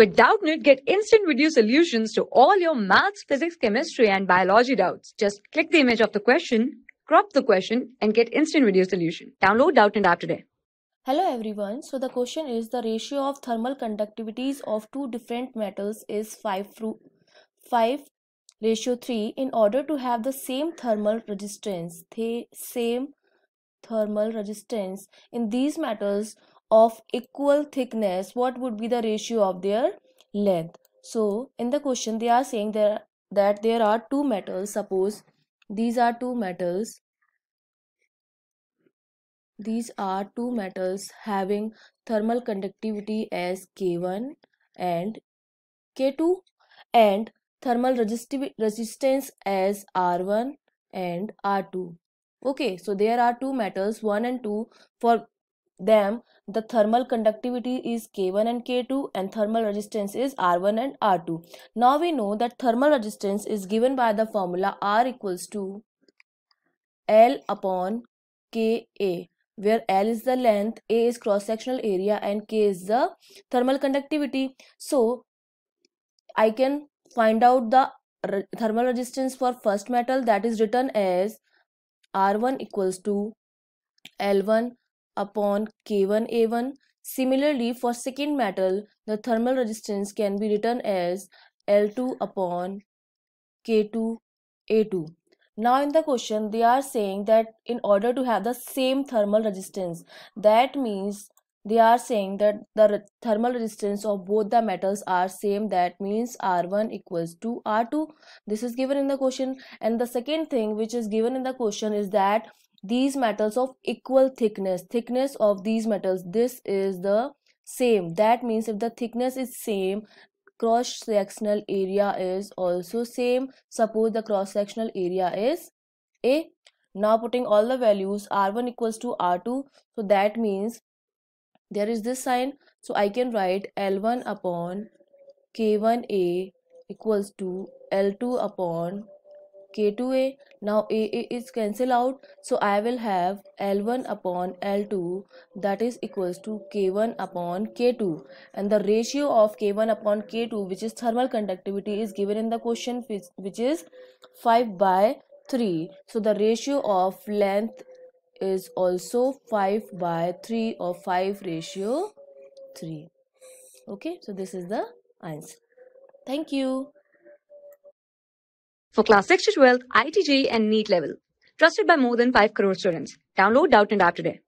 With Doubtnit, get instant video solutions to all your maths, physics, chemistry, and biology doubts. Just click the image of the question, crop the question, and get instant video solution. Download Doubtnit app today. Hello everyone. So the question is the ratio of thermal conductivities of two different metals is 5 through 5 ratio 3 in order to have the same thermal resistance the same thermal resistance in these metals of equal thickness what would be the ratio of their length so in the question they are saying there that there are two metals suppose these are two metals these are two metals having thermal conductivity as k1 and k2 and thermal resistiv- resistance as r1 and r2 okay so there are two metals 1 and 2 for them the thermal conductivity is K1 and K2 and thermal resistance is R1 and R2. Now we know that thermal resistance is given by the formula R equals to L upon KA where L is the length, A is cross-sectional area and K is the thermal conductivity. So I can find out the re thermal resistance for first metal that is written as R1 equals to L1 upon K1A1. Similarly, for second metal, the thermal resistance can be written as L2 upon K2A2. Now in the question, they are saying that in order to have the same thermal resistance, that means they are saying that the thermal resistance of both the metals are same that means r1 equals to r2 this is given in the question and the second thing which is given in the question is that these metals of equal thickness thickness of these metals this is the same that means if the thickness is same cross sectional area is also same suppose the cross sectional area is a now putting all the values r1 equals to r2 so that means there is this sign so i can write l1 upon k1a equals to l2 upon k2a now a is cancel out so i will have l1 upon l2 that is equals to k1 upon k2 and the ratio of k1 upon k2 which is thermal conductivity is given in the question which, which is 5 by 3 so the ratio of length is also 5 by 3 or 5 ratio 3. Okay, so this is the answer. Thank you. For class 6 to 12, ITG and NEET level. Trusted by more than 5 crore students. Download Doubt and App today.